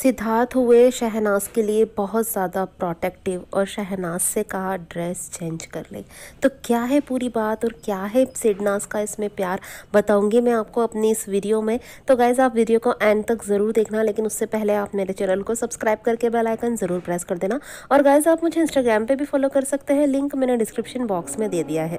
सिद्धार्थ हुए शहनाज के लिए बहुत ज़्यादा प्रोटेक्टिव और शहनाज से कहा ड्रेस चेंज कर ले तो क्या है पूरी बात और क्या है सिडनाज का इसमें प्यार बताऊंगी मैं आपको अपनी इस वीडियो में तो गाइज़ आप वीडियो को एंड तक ज़रूर देखना लेकिन उससे पहले आप मेरे चैनल को सब्सक्राइब करके बेल आइकन ज़रूर प्रेस कर देना और गाइज़ आप मुझे इंस्टाग्राम पर भी फॉलो कर सकते हैं लिंक मैंने डिस्क्रिप्शन बॉक्स में दे दिया है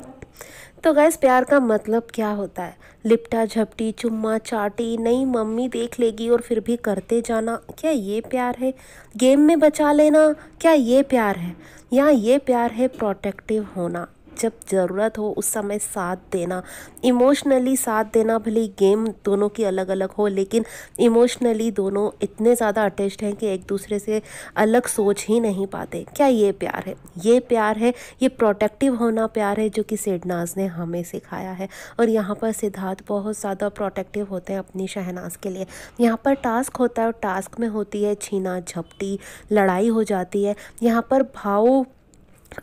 तो गैस प्यार का मतलब क्या होता है लिपटा झपटी चुम्मा चाटी नहीं मम्मी देख लेगी और फिर भी करते जाना क्या ये प्यार है गेम में बचा लेना क्या ये प्यार है यहाँ ये प्यार है प्रोटेक्टिव होना जब ज़रूरत हो उस समय साथ देना इमोशनली साथ देना भले गेम दोनों की अलग अलग हो लेकिन इमोशनली दोनों इतने ज़्यादा अटैच्ड हैं कि एक दूसरे से अलग सोच ही नहीं पाते क्या ये प्यार है ये प्यार है ये प्रोटेक्टिव होना प्यार है जो कि सिडनाज ने हमें सिखाया है और यहाँ पर सिद्धार्थ बहुत ज़्यादा प्रोटेक्टिव होते हैं अपनी शहनाज के लिए यहाँ पर टास्क होता है और टास्क में होती है छीना झपटी लड़ाई हो जाती है यहाँ पर भाव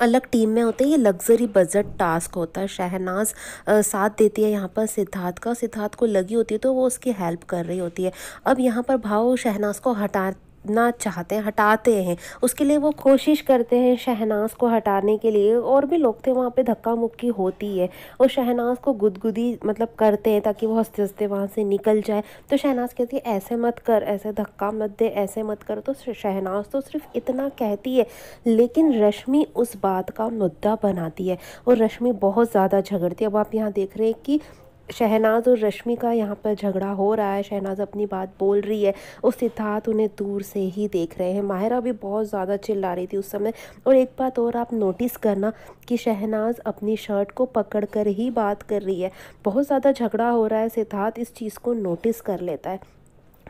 अलग टीम में होते हैं ये लग्जरी बजट टास्क होता है शहनाज साथ देती है यहाँ पर सिद्धार्थ का सिद्धार्थ को लगी होती है तो वो उसकी हेल्प कर रही होती है अब यहाँ पर भाव शहनाज को हटा ना चाहते हैं हटाते हैं उसके लिए वो कोशिश करते हैं शहनाज को हटाने के लिए और भी लोग थे वहाँ पे धक्का मुक्की होती है और शहनाज को गुदगुदी मतलब करते हैं ताकि वो हंसते हंसते वहाँ से निकल जाए तो शहनाज कहती है ऐसे मत कर ऐसे धक्का मत दे ऐसे मत कर तो शहनाज तो सिर्फ इतना कहती है लेकिन रश्मि उस बात का मुद्दा बनाती है और रश्मि बहुत ज़्यादा झगड़ती है अब आप यहाँ देख रहे हैं कि शहनाज और रश्मि का यहाँ पर झगड़ा हो रहा है शहनाज अपनी बात बोल रही है और सिद्धार्थ उन्हें दूर से ही देख रहे हैं माहिरा भी बहुत ज़्यादा चिल्ला रही थी उस समय और एक बात और आप नोटिस करना कि शहनाज अपनी शर्ट को पकड़ कर ही बात कर रही है बहुत ज़्यादा झगड़ा हो रहा है सिद्धार्थ इस चीज़ को नोटिस कर लेता है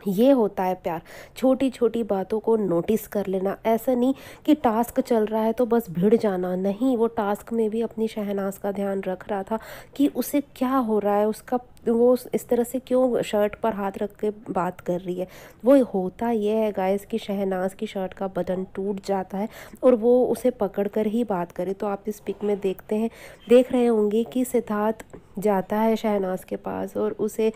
ये होता है प्यार छोटी छोटी बातों को नोटिस कर लेना ऐसा नहीं कि टास्क चल रहा है तो बस भिड़ जाना नहीं वो टास्क में भी अपनी शहनाज का ध्यान रख रहा था कि उसे क्या हो रहा है उसका वो इस तरह से क्यों शर्ट पर हाथ रख के बात कर रही है वो होता यह है गाइस कि शहनाज की शर्ट का बटन टूट जाता है और वो उसे पकड़ कर ही बात करे तो आप इस पिक में देखते हैं देख रहे होंगे कि सिद्धार्थ जाता है शहनाज के पास और उसे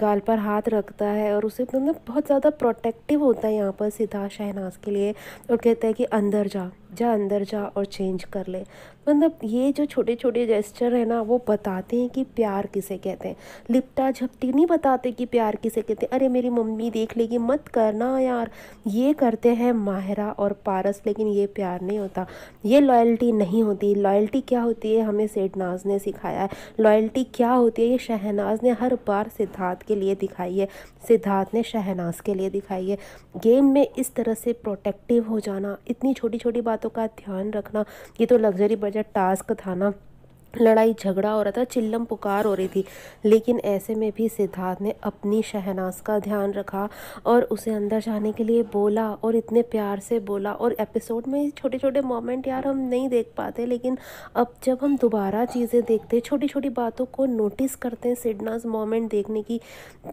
गाल पर हाथ रखता है और उसे मतलब बहुत ज़्यादा प्रोटेक्टिव होता है यहाँ पर सिद्धार्थ शहनाज के लिए और कहता है कि अंदर जा जा अंदर जा और चेंज कर ले मतलब ये जो छोटे छोटे जेस्चर है ना वो बताते हैं कि प्यार किसे कहते हैं लिपटा झपटी नहीं बताते कि प्यार किसे कहते हैं अरे मेरी मम्मी देख लेगी मत करना यार ये करते हैं माहरा और पारस लेकिन ये प्यार नहीं होता ये लॉयल्टी नहीं होती लॉयल्टी क्या होती है हमें सेठनाज ने सिखाया है लॉयल्टी क्या होती है ये शहनाज ने हर बार सिद्धार्थ के लिए दिखाई है सिद्धार्थ ने शहनाज के लिए दिखाई है गेम में इस तरह से प्रोटेक्टिव हो जाना इतनी छोटी छोटी बात बातों का ध्यान रखना ये तो लग्जरी बजट टास्क था ना लड़ाई झगड़ा हो रहा था चिल्लम पुकार हो रही थी लेकिन ऐसे में भी सिद्धार्थ ने अपनी शहनाज का ध्यान रखा और उसे अंदर जाने के लिए बोला और इतने प्यार से बोला और एपिसोड में छोटे छोटे मोमेंट यार हम नहीं देख पाते लेकिन अब जब हम दोबारा चीज़ें देखते हैं छोटी छोटी बातों को नोटिस करते हैं सिडनाज मोमेंट देखने की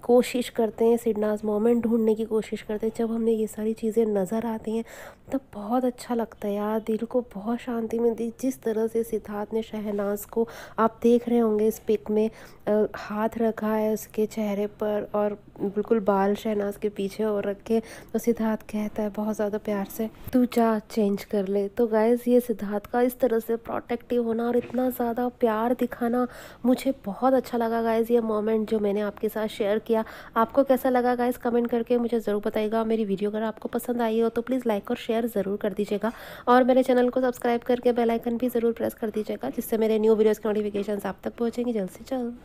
कोशिश करते हैं सिडनाज मोमेंट ढूंढने की कोशिश करते हैं जब हमें ये सारी चीज़ें नज़र आती हैं तब बहुत अच्छा लगता है यार दिल को बहुत शांति मिलती जिस तरह से सिद्धार्थ ने शहनाज जिसको आप देख रहे होंगे इस पिक में आ, हाथ रखा है उसके चेहरे पर और बिल्कुल बाल शहनाज के पीछे और रखे तो सिद्धार्थ कहता है बहुत ज़्यादा प्यार से तू जा चेंज कर ले तो गाइज ये सिद्धार्थ का इस तरह से प्रोटेक्टिव होना और इतना ज़्यादा प्यार दिखाना मुझे बहुत अच्छा लगा गाइज ये मोमेंट जो मैंने आपके साथ शेयर किया आपको कैसा लगा गाइज कमेंट करके मुझे ज़रूर बताइएगा मेरी वीडियो अगर आपको पसंद आई हो तो प्लीज़ लाइक और शेयर ज़रूर कर दीजिएगा और मेरे चैनल को सब्सक्राइब करके बेलाइकन भी ज़रूर प्रेस कर दीजिएगा जिससे मेरे न्यू वीडियोज़ के नोटिफिकेशन आप तक पहुँचेंगे जल्द से जल्द